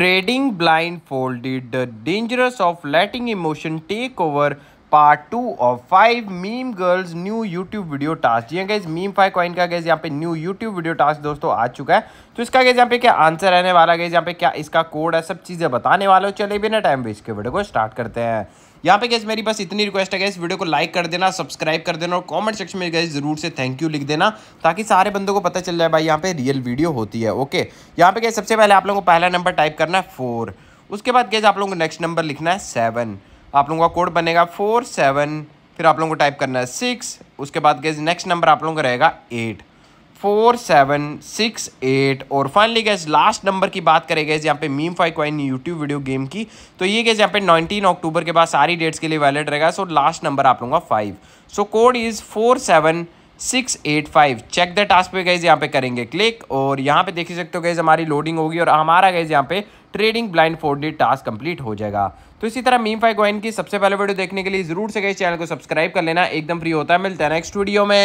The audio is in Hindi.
Trading blindfolded, the dangers of letting emotion take over part two of five meme girls new YouTube video task जी गैस मीम फाइव कॉइन का गैस यहाँ पे न्यू यूट्यूब वीडियो टास्क दोस्तों आ चुका है तो इसका गैस यहाँ पे क्या आंसर रहने वाला गैस यहाँ पे क्या इसका कोड है सब चीज़ें बताने वाले हो चले बिना टाइम वेस्ट के वीडियो को स्टार्ट करते हैं यहाँ पे गैस मेरी बस इतनी रिक्वेस्ट है गैस वीडियो को लाइक कर देना सब्सक्राइब कर देना और कमेंट सेक्शन में गैस जरूर से थैंक यू लिख देना ताकि सारे बंदों को पता चल जाए भाई यहाँ पे रियल वीडियो होती है ओके यहाँ पे गैस सबसे पहले आप लोगों को पहला नंबर टाइप करना है फोर उसके बाद गैस आप लोगों को नेक्स्ट नंबर लिखना है सेवन आप लोगों का कोड बनेगा फोर सेवन फिर आप लोगों को टाइप करना है सिक्स उसके बाद गैस नेक्स्ट नंबर आप लोगों का रहेगा eight four seven six eight और फाइनली गैस लास्ट नंबर की बात करें गैस यहाँ पे meme five coin YouTube video game की तो ये गैस यहाँ पे नाइनटीन अक्टूबर के बाद सारी डेट्स के लिए वैलिड रहेगा सो लास्ट नंबर आप लोगों का five so code is four seven six eight five check the task पे गैस यहाँ पे करेंगे क्लिक और यहाँ पे देख सकते हो गैस हमारी लोडिंग होगी और हमारा गैस यहाँ पे trading blindfolded task complete हो जाएगा तो इसी तरह मीम फाइव क्वाइन की सबसे पहले वीडियो देखने के लिए जरूर से गए चैनल को सब्सक्राइब कर लेना एकदम फ्री होता है मिलता है नेक्स्ट वीडियो में